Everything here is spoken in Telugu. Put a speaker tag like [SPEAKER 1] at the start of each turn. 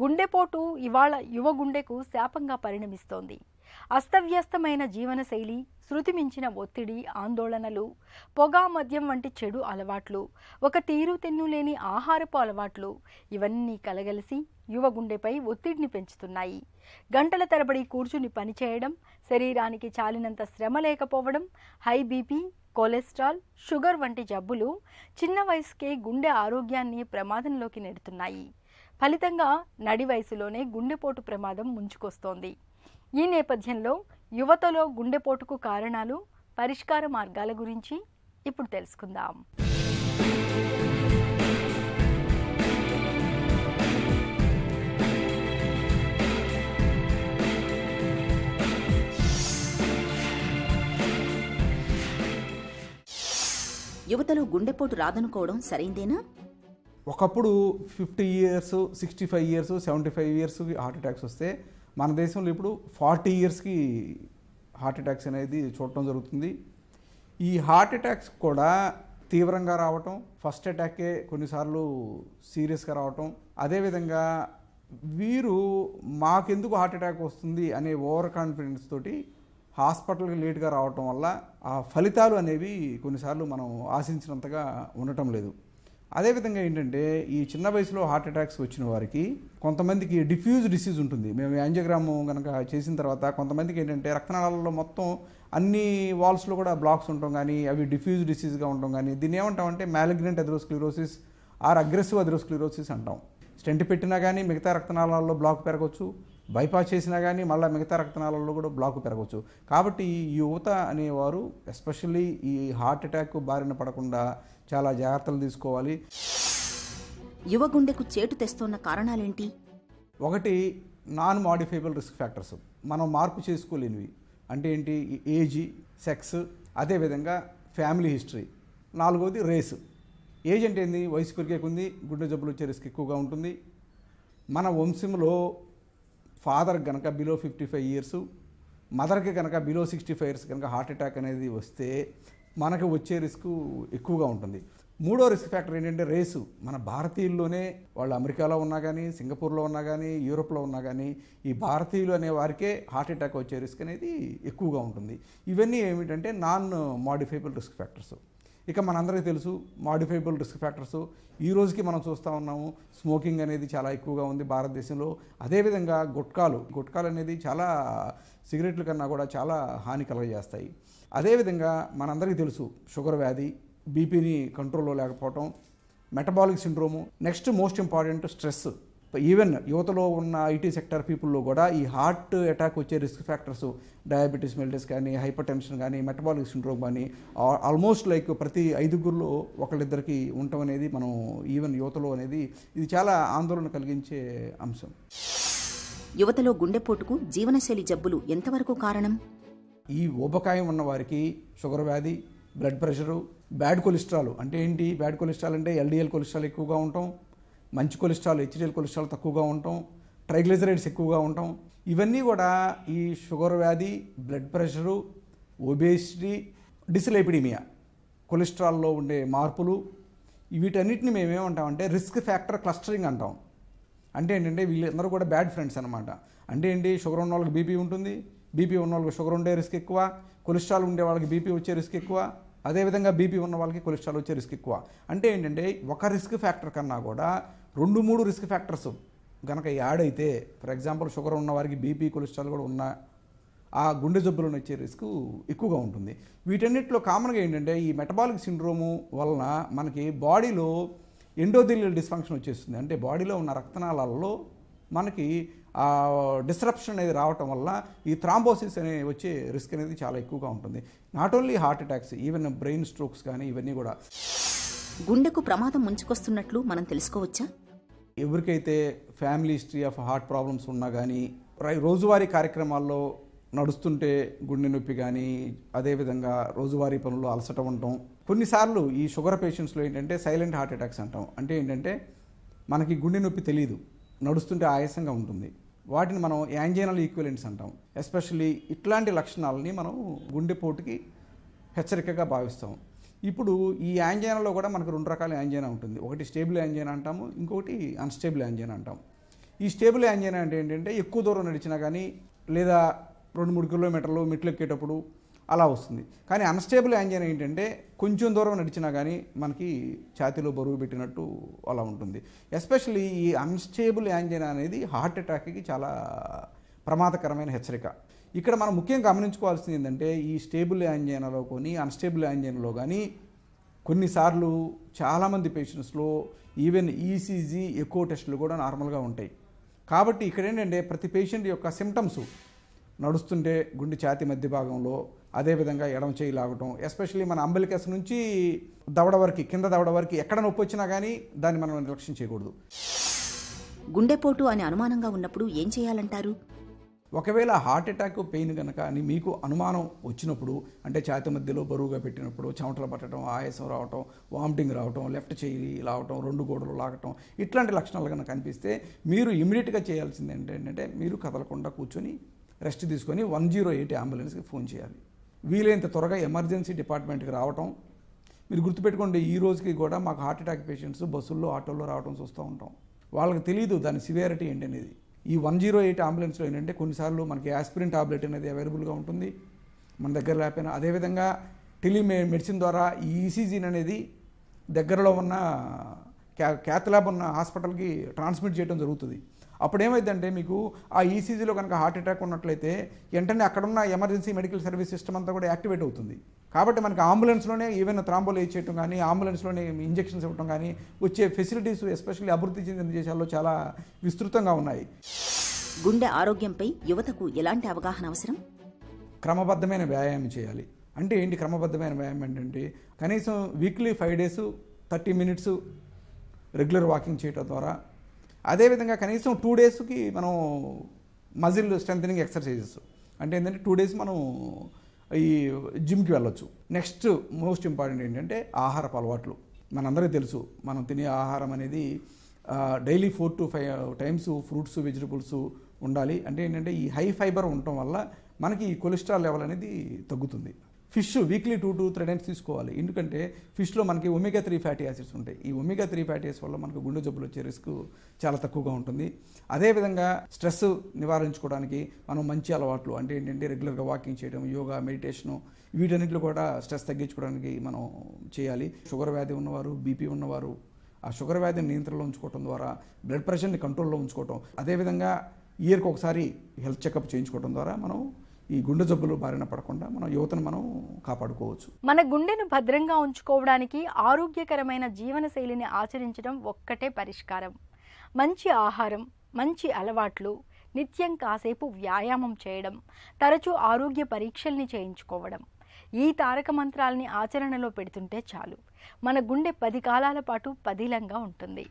[SPEAKER 1] గుండెపోటు ఇవాళ యువ గుండెకు శాపంగా పరిణమిస్తోంది అస్తవ్యస్తమైన జీవనశైలి శృతిమించిన ఒత్తిడి ఆందోళనలు పొగా మద్యం వంటి చెడు అలవాట్లు ఒక తీరు లేని ఆహారపు అలవాట్లు ఇవన్నీ కలగలిసి యువ గుండెపై ఒత్తిడిని పెంచుతున్నాయి గంటల తరబడి కూర్చుని పనిచేయడం శరీరానికి చాలినంత శ్రమ లేకపోవడం హై బీపీ కొలెస్ట్రాల్ షుగర్ వంటి జబ్బులు చిన్న వయసుకే గుండె ఆరోగ్యాన్ని ప్రమాదంలోకి నెడుతున్నాయి ఫలితంగా నడి వయసులోనే గుండెపోటు ప్రమాదం ముంచుకొస్తోంది ఈ నేపథ్యంలో యువతలో గుండెపోటుకు కారణాలు పరిష్కార మార్గాల గురించి ఇప్పుడు తెలుసుకుందాం యువతలో గుండెపోటు రాదనుకోవడం సరైందేనా
[SPEAKER 2] ఒకప్పుడు fifty years sixty five years seventy five ఇయర్స్కి హార్ట్ అటాక్స్ వస్తే మన దేశంలో ఇప్పుడు ఫార్టీ ఇయర్స్కి హార్ట్ అటాక్స్ అనేది చూడటం జరుగుతుంది ఈ హార్ట్ అటాక్స్ కూడా తీవ్రంగా రావటం ఫస్ట్ అటాకే కొన్నిసార్లు సీరియస్గా రావటం అదేవిధంగా వీరు మాకెందుకు హార్ట్ అటాక్ వస్తుంది అనే ఓవర్ కాన్ఫిడెన్స్ తోటి హాస్పిటల్కి లేట్గా రావటం వల్ల ఆ ఫలితాలు అనేవి కొన్నిసార్లు మనం ఆశించినంతగా ఉండటం లేదు అదేవిధంగా ఏంటంటే ఈ చిన్న వయసులో హార్ట్ అటాక్స్ వచ్చిన వారికి కొంతమందికి డిఫ్యూజ్ డిసీజ్ ఉంటుంది మేము యాంజియోగ్రామ్ కనుక చేసిన తర్వాత కొంతమందికి ఏంటంటే రక్తనాళాలలో మొత్తం అన్ని వాల్స్లో కూడా బ్లాక్స్ ఉండటం కానీ అవి డిఫ్యూజ్ డిసీజ్గా ఉండటం కానీ దీన్ని ఏమంటామంటే malignant atherosclerosis or aggressive atherosclerosis అంటాం స్టెంట్ పెట్టినా కానీ మిగతా రక్తనాళాల్లో బ్లాక్ పెరగవచ్చు బైపాస్ చేసినా కానీ మళ్ళీ మిగతా రక్తనాళాల్లో కూడా బ్లాక్ పెరగవచ్చు కాబట్టి ఈ యువత అనేవారు ఎస్పెషల్లీ ఈ హార్ట్ అటాక్ బారిన పడకుండా చాలా జాగ్రత్తలు తీసుకోవాలి యువ గుండెకు చేటు తెస్తున్న కారణాలేంటి ఒకటి నాన్ మాడిఫైబుల్ రిస్క్ ఫ్యాక్టర్స్ మనం మార్పు చేసుకోలేనివి అంటే ఏంటి ఏజ్ సెక్స్ అదేవిధంగా ఫ్యామిలీ హిస్టరీ నాలుగోది రేసు ఏజ్ అంటే ఏంది వయసు పెరిగేకుంది గుండె జబ్బులు వచ్చే రిస్క్ ఎక్కువగా ఉంటుంది మన వంశంలో ఫాదర్ కనుక బిలో ఫిఫ్టీ ఫైవ్ ఇయర్స్ మదర్కి కనుక బిలో సిక్స్టీ ఫైవ్ ఇయర్స్ కనుక హార్ట్ అటాక్ అనేది వస్తే మనకు వచ్చే రిస్క్ ఎక్కువగా ఉంటుంది మూడో రిస్క్ ఫ్యాక్టర్ ఏంటంటే రేసు మన భారతీయుల్లోనే వాళ్ళు అమెరికాలో ఉన్నా కానీ సింగపూర్లో ఉన్నా కానీ యూరోప్లో ఉన్నా కానీ ఈ భారతీయులు అనే వారికే హార్ట్ అటాక్ వచ్చే రిస్క్ అనేది ఎక్కువగా ఉంటుంది ఇవన్నీ ఏమిటంటే నాన్ మాడిఫైబుల్ రిస్క్ ఫ్యాక్టర్స్ ఇక మనందరికీ తెలుసు మాడిఫైబుల్ రిస్క్ ఫ్యాక్టర్స్ ఈ రోజుకి మనం చూస్తూ ఉన్నాము స్మోకింగ్ అనేది చాలా ఎక్కువగా ఉంది భారతదేశంలో అదేవిధంగా గుట్కాలు గుట్కాలు అనేది చాలా సిగరెట్ల కన్నా కూడా చాలా హాని కలగజేస్తాయి అదేవిధంగా మనందరికీ తెలుసు షుగర్ వ్యాధి బీపీని కంట్రోల్లో లేకపోవటం metabolic syndrome next most important stress even యువతలో ఉన్న ఐటీ సెక్టర్ పీపుల్లో కూడా ఈ హార్ట్ అటాక్ వచ్చే రిస్క్ ఫ్యాక్టర్స్ డయాబెటీస్ మెల్టిస్ కానీ హైపర్ టెన్షన్ కానీ మెటబాలిక్ సిండ్రోమ్ కానీ ఆల్మోస్ట్ లైక్ ప్రతి ఐదుగురిలో ఒకళ్ళిద్దరికి ఉండటం అనేది మనం ఈవెన్ యువతలో అనేది ఇది చాలా ఆందోళన కలిగించే అంశం యువతలో గుండెపోటుకు జీవనశైలి జబ్బులు ఎంతవరకు కారణం ఈ ఊబకాయం ఉన్న వారికి షుగర్ వ్యాధి బ్లడ్ ప్రెషరు బ్యాడ్ కొలెస్ట్రాల్ అంటే ఏంటి బ్యాడ్ కొలెస్ట్రాల్ అంటే ఎల్డిఎల్ కొలెస్ట్రాల్ ఎక్కువగా ఉంటాం మంచి కొలెస్ట్రాల్ హెచ్డిఎల్ కొలెస్ట్రాల్ తక్కువగా ఉండటం ట్రైగ్లిజరైడ్స్ ఎక్కువగా ఉండటం ఇవన్నీ కూడా ఈ షుగర్ వ్యాధి బ్లడ్ ప్రెషరు ఒబేసిటీ డిసిలైపిడిమియా కొలెస్ట్రాల్లో ఉండే మార్పులు వీటన్నిటిని ఏమంటామంటే రిస్క్ ఫ్యాక్టర్ క్లస్టరింగ్ అంటాం అంటే ఏంటంటే వీళ్ళందరూ కూడా బ్యాడ్ ఫ్రెండ్స్ అనమాట అంటే ఏంటి షుగర్ ఉన్న వాళ్ళకి బీపీ ఉంటుంది బీపీ ఉన్న వాళ్ళకి షుగర్ ఉండే రిస్క్ ఎక్కువ కొలెస్ట్రాల్ ఉండే వాళ్ళకి బీపీ వచ్చే రిస్క్ ఎక్కువ అదేవిధంగా బీపీ ఉన్న వాళ్ళకి కొలెస్ట్రాల్ వచ్చే రిస్క్ ఎక్కువ అంటే ఏంటంటే ఒక రిస్క్ ఫ్యాక్టర్ కన్నా కూడా రెండు మూడు రిస్క్ ఫ్యాక్టర్స్ కనుక యాడ్ అయితే ఫర్ ఎగ్జాంపుల్ షుగర్ ఉన్న వారికి బీపీ కొలెస్ట్రాల్ కూడా ఉన్న ఆ గుండె జబ్బులను వచ్చే రిస్క్ ఎక్కువగా ఉంటుంది వీటన్నిటిలో కామన్గా ఏంటంటే ఈ మెటబాలిక్ సిండ్రోము వలన మనకి బాడీలో ఎండోథీలియల్ డిస్ఫంక్షన్ వచ్చేస్తుంది అంటే బాడీలో ఉన్న రక్తనాళాలలో మనకి డిస్రప్షన్ అనేది రావటం వల్ల ఈ థ్రాంబోసిస్ అనే వచ్చే రిస్క్ అనేది చాలా ఎక్కువగా ఉంటుంది not only heart attacks even brain strokes కానీ ఇవన్నీ కూడా గుండెకు ప్రమాదం ముంచుకొస్తున్నట్లు మనం తెలుసుకోవచ్చా ఎవరికైతే family history of heart problems ఉన్నా కానీ రోజువారీ కార్యక్రమాల్లో నడుస్తుంటే గుండె నొప్పి కానీ అదేవిధంగా రోజువారీ పనుల్లో అలసట ఉండటం కొన్నిసార్లు ఈ షుగర్ పేషెంట్స్లో ఏంటంటే సైలెంట్ హార్ట్ అటాక్స్ అంటాం అంటే ఏంటంటే మనకి గుండె నొప్పి తెలియదు నడుస్తుంటే ఆయాసంగా ఉంటుంది వాటిని మనం యాంజైనల్ ఈక్వలెంట్స్ అంటాం ఎస్పెషల్లీ ఇట్లాంటి లక్షణాలని మనం గుండెపోటుకి హెచ్చరికగా భావిస్తాం ఇప్పుడు ఈ యాంజైనాలో కూడా మనకు రెండు రకాల యాంజైనా ఉంటుంది ఒకటి స్టేబుల్ యాంజైనా అంటాము ఇంకొకటి అన్స్టేబుల్ యాంజైనా అంటాము ఈ స్టేబుల్ యాంజైనా అంటే ఏంటంటే ఎక్కువ దూరం నడిచినా కానీ లేదా రెండు మూడు కిలోమీటర్లు మెట్లు ఎక్కేటప్పుడు అలా వస్తుంది కానీ అన్స్టేబుల్ యాంజైనా ఏంటంటే కొంచెం దూరం నడిచినా కానీ మనకి ఛాతీలో బరువు పెట్టినట్టు అలా ఉంటుంది ఎస్పెషల్లీ ఈ అన్స్టేబుల్ యాంజైనా అనేది హార్ట్ అటాక్కి చాలా ప్రమాదకరమైన హెచ్చరిక ఇక్కడ మనం ముఖ్యంగా గమనించుకోవాల్సింది ఏంటంటే ఈ స్టేబుల్ యాంజైనాలో కొని అన్స్టేబుల్ యాంజైనాలో కానీ కొన్నిసార్లు చాలామంది పేషెంట్స్లో ఈవెన్ ఈసీజీ ఎక్కువ టెస్టులు కూడా నార్మల్గా ఉంటాయి కాబట్టి ఇక్కడ ఏంటంటే ప్రతి పేషెంట్ యొక్క సిమ్టమ్స్ నడుస్తుంటే గుండె ఛాతి మధ్య భాగంలో అదేవిధంగా ఎడమ చేయి లాగటం ఎస్పెషల్లీ మన అంబలికస్ నుంచి దవడ వరకు కింద దవడ వరకు ఎక్కడ నొప్పి వచ్చినా కానీ దాన్ని మనం నిర్లక్ష్యం చేయకూడదు గుండెపోటు అని అనుమానంగా ఉన్నప్పుడు ఏం చేయాలంటారు ఒకవేళ హార్ట్ అటాక్ పెయిన్ కనుక అని మీకు అనుమానం వచ్చినప్పుడు అంటే ఛాతి మధ్యలో బరువుగా పెట్టినప్పుడు చెమటలు పట్టడం ఆయాసం రావటం వామిటింగ్ రావటం లెఫ్ట్ చేయి లావటం రెండు గోడలు లాగటం ఇట్లాంటి లక్షణాలు కనుక కనిపిస్తే మీరు ఇమీడియట్గా చేయాల్సింది ఏంటంటే మీరు కదలకుండా కూర్చొని రెస్ట్ తీసుకొని వన్ జీరో ఎయిట్ అంబులెన్స్కి ఫోన్ చేయాలి వీలైనంత త్వరగా ఎమర్జెన్సీ డిపార్ట్మెంట్కి రావటం మీరు గుర్తుపెట్టుకోండి ఈ రోజుకి కూడా మాకు హార్ట్ అటాక్ పేషెంట్స్ బస్సుల్లో ఆటోల్లో రావడం చూస్తూ ఉంటాం వాళ్ళకి తెలియదు దాని సివియారిటీ ఏంటి అనేది ఈ వన్ జీరో ఎయిట్ అంబులెన్స్లో ఏంటంటే కొన్నిసార్లు మనకి యాస్పిరిన్ టాబ్లెట్ అనేది అవైలబుల్గా ఉంటుంది మన దగ్గర లేకపోయినా అదేవిధంగా టెలిమె మెడిసిన్ ద్వారా ఈ ఈసీజీని అనేది దగ్గరలో ఉన్న క్యా క్యాత్ ల్యాబ్ ఉన్న హాస్పిటల్కి ట్రాన్స్మిట్ చేయడం జరుగుతుంది అప్పుడు ఏమైందంటే మీకు ఆ ఈసీజీలో కనుక హార్ట్ అటాక్ ఉన్నట్లయితే వెంటనే అక్కడున్న ఎమర్జెన్సీ మెడికల్ సర్వీస్ సిస్టమ్ అంతా కూడా యాక్టివేట్ అవుతుంది కాబట్టి మనకి అంబులెన్స్లోనే ఏవైనా త్రాంబోలు ఇచ్చేయటం కానీ అంబులెన్స్లోనే ఇంజెక్షన్స్ ఇవ్వటం కానీ వచ్చే ఫెసిలిటీస్ ఎస్పెషల్లీ అభివృద్ధి చెందిన దేశాల్లో చాలా విస్తృతంగా ఉన్నాయి
[SPEAKER 1] గుండె ఆరోగ్యంపై యువతకు ఎలాంటి
[SPEAKER 2] అవగాహన అవసరం క్రమబద్ధమైన వ్యాయామం చేయాలి అంటే ఏంటి క్రమబద్ధమైన వ్యాయామం ఏంటంటే కనీసం weekly five days thirty minutes regular walking చేయటం ద్వారా అదేవిధంగా కనీసం టూ డేస్కి మనం మజిల్ స్ట్రెంథనింగ్ ఎక్సర్సైజెస్ అంటే ఏంటంటే టూ డేస్ మనం ఈ జిమ్కి వెళ్ళొచ్చు నెక్స్ట్ మోస్ట్ ఇంపార్టెంట్ ఏంటంటే ఆహారపు అలవాట్లు మనందరికీ తెలుసు మనం తినే ఆహారం అనేది daily four to five times fruits vegetables ఉండాలి అంటే ఏంటంటే ఈ హై ఫైబర్ ఉండటం వల్ల మనకి కొలెస్ట్రాల్ లెవెల్ అనేది తగ్గుతుంది fish weekly two two three times తీసుకోవాలి ఎందుకంటే ఫిష్లో మనకి ఒమేగా త్రీ ఫ్యాటీ యాసిడ్స్ ఉంటాయి ఈ ఒమేగా త్రీ ఫ్యాటీ యాసిడ్ వల్ల మనకు గుండె జబ్బులు వచ్చే రిస్క్ చాలా తక్కువగా ఉంటుంది అదేవిధంగా స్ట్రెస్ నివారించుకోవడానికి మనం మంచి అలవాట్లు అంటే ఏంటంటే రెగ్యులర్గా వాకింగ్ చేయడం యోగా మెడిటేషను వీటన్నిటిలో కూడా స్ట్రెస్ తగ్గించుకోవడానికి మనం చేయాలి షుగర్ వ్యాధి ఉన్నవారు బీపీ ఉన్నవారు ఆ షుగర్ వ్యాధిని నియంత్రణలో ఉంచుకోవడం ద్వారా బ్లడ్ ప్రెషర్ని కంట్రోల్లో ఉంచుకోవటం అదేవిధంగా ఇయర్కి ఒకసారి హెల్త్ చెకప్ చేయించుకోవడం ద్వారా మనం ఈ గుండె జబ్బులు బారిన పడకుండా మనం యువతను మనం కాపాడుకోవచ్చు
[SPEAKER 1] మన గుండెను భద్రంగా ఉంచుకోవడానికి ఆరోగ్యకరమైన జీవన శైలిని ఆచరించడం ఒక్కటే పరిష్కారం మంచి ఆహారం మంచి అలవాట్లు నిత్యం కాసేపు వ్యాయామం చేయడం తరచూ ఆరోగ్య పరీక్షల్ని చేయించుకోవడం ఈ తారక మంత్రాల్ని ఆచరణలో పెడుతుంటే చాలు మన గుండె పది కాలాల పాటు పదిలంగా ఉంటుంది